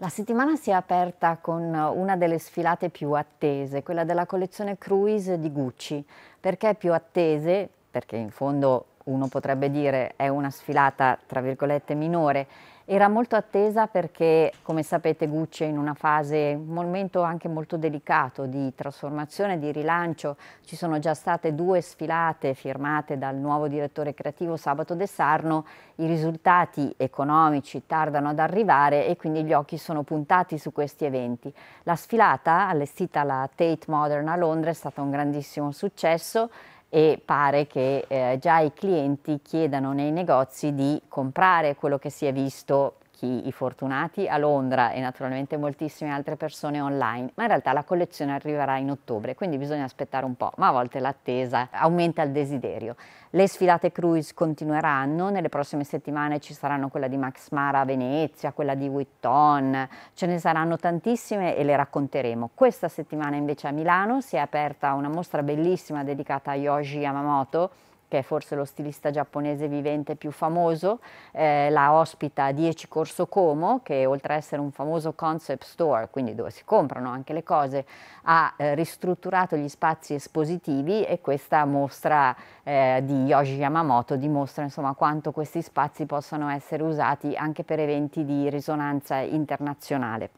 La settimana si è aperta con una delle sfilate più attese, quella della collezione Cruise di Gucci. Perché più attese? Perché in fondo uno potrebbe dire è una sfilata tra virgolette minore era molto attesa perché, come sapete, Gucci è in una fase, un momento anche molto delicato di trasformazione, di rilancio. Ci sono già state due sfilate firmate dal nuovo direttore creativo Sabato De Sarno. I risultati economici tardano ad arrivare e quindi gli occhi sono puntati su questi eventi. La sfilata, allestita alla Tate Modern a Londra, è stata un grandissimo successo e pare che eh, già i clienti chiedano nei negozi di comprare quello che si è visto chi, i fortunati a Londra e naturalmente moltissime altre persone online, ma in realtà la collezione arriverà in ottobre, quindi bisogna aspettare un po', ma a volte l'attesa aumenta il desiderio. Le sfilate cruise continueranno, nelle prossime settimane ci saranno quella di Max Mara a Venezia, quella di Witton, ce ne saranno tantissime e le racconteremo. Questa settimana invece a Milano si è aperta una mostra bellissima dedicata a Yoshi Yamamoto, che è forse lo stilista giapponese vivente più famoso, eh, la ospita 10 Corso Como, che oltre ad essere un famoso concept store, quindi dove si comprano anche le cose, ha eh, ristrutturato gli spazi espositivi e questa mostra eh, di Yoshi Yamamoto dimostra insomma, quanto questi spazi possano essere usati anche per eventi di risonanza internazionale.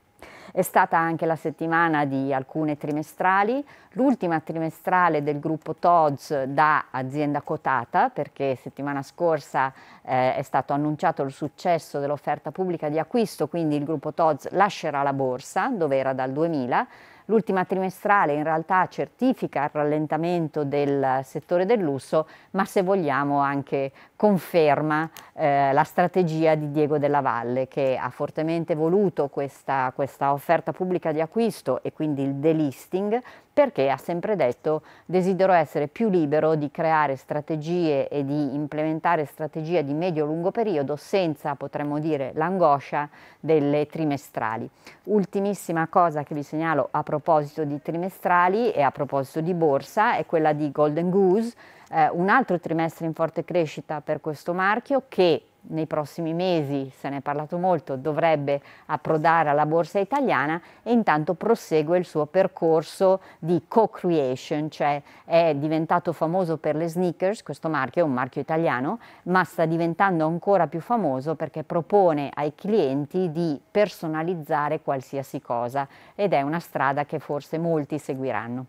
È stata anche la settimana di alcune trimestrali, l'ultima trimestrale del gruppo TODS da azienda cotata, perché settimana scorsa eh, è stato annunciato il successo dell'offerta pubblica di acquisto, quindi il gruppo TODS lascerà la borsa, dove era dal 2000, L'ultima trimestrale in realtà certifica il rallentamento del settore del lusso, ma se vogliamo anche conferma eh, la strategia di Diego della Valle che ha fortemente voluto questa, questa offerta offerta pubblica di acquisto e quindi il delisting, perché ha sempre detto desidero essere più libero di creare strategie e di implementare strategie di medio-lungo periodo senza, potremmo dire, l'angoscia delle trimestrali. Ultimissima cosa che vi segnalo a proposito di trimestrali e a proposito di borsa è quella di Golden Goose, eh, un altro trimestre in forte crescita per questo marchio che nei prossimi mesi, se ne è parlato molto, dovrebbe approdare alla borsa italiana e intanto prosegue il suo percorso di co-creation, cioè è diventato famoso per le sneakers, questo marchio è un marchio italiano, ma sta diventando ancora più famoso perché propone ai clienti di personalizzare qualsiasi cosa ed è una strada che forse molti seguiranno.